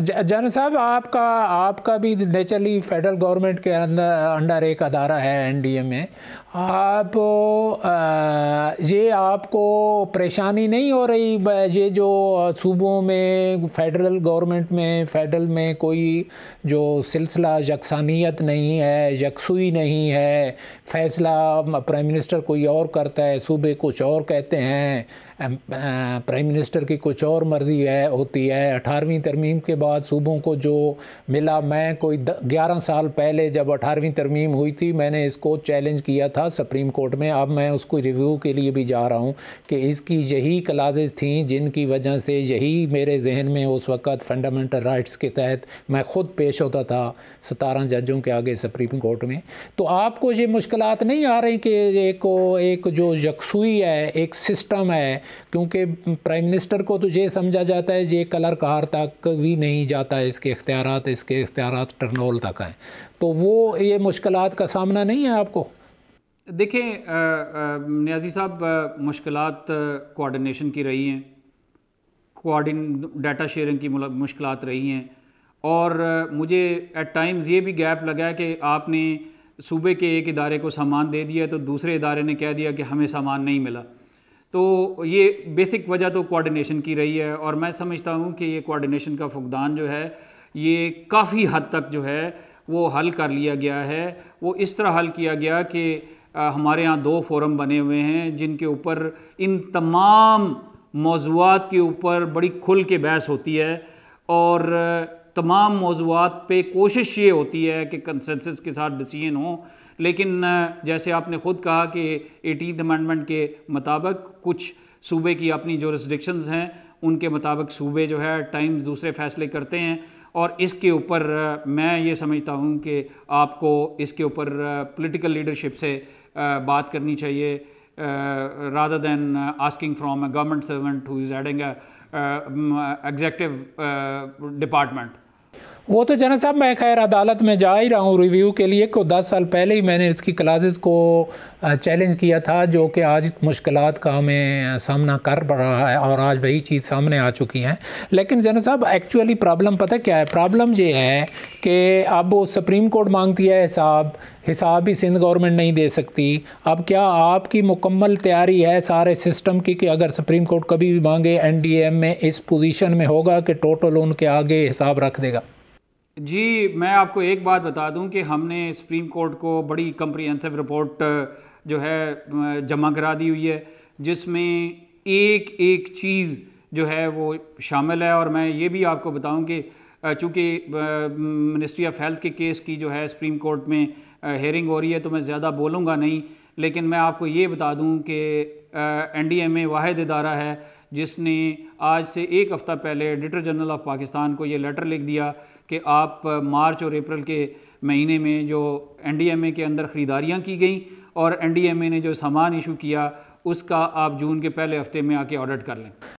जान साहब आपका आपका भी नेचुरली फेडरल गवर्नमेंट के अंदर अंडर एक अदारा है एनडीए में आप ये आपको परेशानी नहीं हो रही ये जो सूबों में फेडरल गवर्नमेंट में फेडरल में कोई जो सिलसिला यकसानियत नहीं है यकसुई नहीं है फैसला प्राइम मिनिस्टर कोई और करता है सूबे कुछ और कहते हैं प्राइम मिनिस्टर की कुछ और मर्ज़ी है होती है अठारहवीं तरमीम के बाद सूबों को जो मिला मैं कोई ग्यारह साल पहले जब अठारहवीं तरमीम हुई थी मैंने इसको चैलेंज किया था सुप्रीम कोर्ट में अब मैं उसको रिव्यू के लिए भी जा रहा हूँ कि इसकी यही क्लाजेज थी जिनकी वजह से यही मेरे जहन में उस वक़्त फंडामेंटल राइट्स के तहत मैं ख़ुद पेश होता था सतारह जजों के आगे सुप्रीम कोर्ट में तो आपको ये मुश्किल नहीं आ रही कि एक एक जो यकसुई है एक सिस्टम है क्योंकि प्राइम मिनिस्टर को तो ये समझा जाता है ये कलर कार तक भी नहीं जाता है इसके इख्तियार इसके इख्तियार टर्नोल तक हैं तो वो ये मुश्किल का सामना नहीं है आपको देखें न्याजी साहब मुश्किल कोऑर्डिनेशन की रही हैं कोआर्डिन डाटा शेयरिंग की मुश्किल रही हैं और मुझे एट टाइम्स ये भी गैप लगा है कि आपने सूबे के एक इदारे को सामान दे दिया तो दूसरे इदारे ने कह दिया कि हमें सामान नहीं मिला तो ये बेसिक वजह तो कोऑर्डिनेशन की रही है और मैं समझता हूँ कि ये कोऑर्डिनेशन का फुकदान जो है ये काफ़ी हद तक जो है वो हल कर लिया गया है वो इस तरह हल किया गया कि हमारे यहाँ दो फोरम बने हुए हैं जिनके ऊपर इन तमाम मौजूद के ऊपर बड़ी खुल के बहस होती है और तमाम मौजूद पे कोशिश ये होती है कि कंसेंसस के साथ डिसीजन हो लेकिन जैसे आपने खुद कहा कि एटीन अमेंडमेंट के मुताबिक कुछ सूबे की अपनी जो रेस्ट्रिक्शन हैं उनके मुताबिक सूबे जो है टाइम्स दूसरे फैसले करते हैं और इसके ऊपर मैं ये समझता हूँ कि आपको इसके ऊपर पॉलिटिकल लीडरशिप से बात करनी चाहिए rather than asking from a government servant who is heading executive department वो तो जना साहब मैं खैर अदालत में जा ही रहा हूँ रिव्यू के लिए को दस साल पहले ही मैंने इसकी क्लासेस को चैलेंज किया था जो कि आज मुश्किल का हमें सामना कर रहा है और आज वही चीज़ सामने आ चुकी हैं लेकिन जना साहब एक्चुअली प्रॉब्लम पता क्या है प्रॉब्लम ये है कि अब वो सुप्रीम कोर्ट मांगती है हिसाब हिसाब भी सिंध गवर्नमेंट नहीं दे सकती अब क्या आपकी मुकम्मल तैयारी है सारे सिस्टम की कि अगर सुप्रीम कोर्ट कभी भी मांगे एन में इस पोजीशन में होगा कि टोटल उनके आगे हिसाब रख देगा जी मैं आपको एक बात बता दूं कि हमने सुप्रीम कोर्ट को बड़ी कंप्रिहेंसिव रिपोर्ट जो है जमा करा दी हुई है जिसमें एक एक चीज़ जो है वो शामिल है और मैं ये भी आपको बताऊं कि चूँकि मिनिस्ट्री ऑफ हेल्थ के केस की जो है सुप्रीम कोर्ट में हेयरिंग हो रही है तो मैं ज़्यादा बोलूँगा नहीं लेकिन मैं आपको ये बता दूँ कि एन डी एम ए वाद अदारा है जिसने आज से एक हफ़्ता पहले एडिटर जनरल ऑफ पाकिस्तान को ये लेटर लिख दिया कि आप मार्च और अप्रैल के महीने में जो एन के अंदर ख़रीदारियाँ की गई और एन ने जो सामान इशू किया उसका आप जून के पहले हफ़्ते में आके ऑडिट कर लें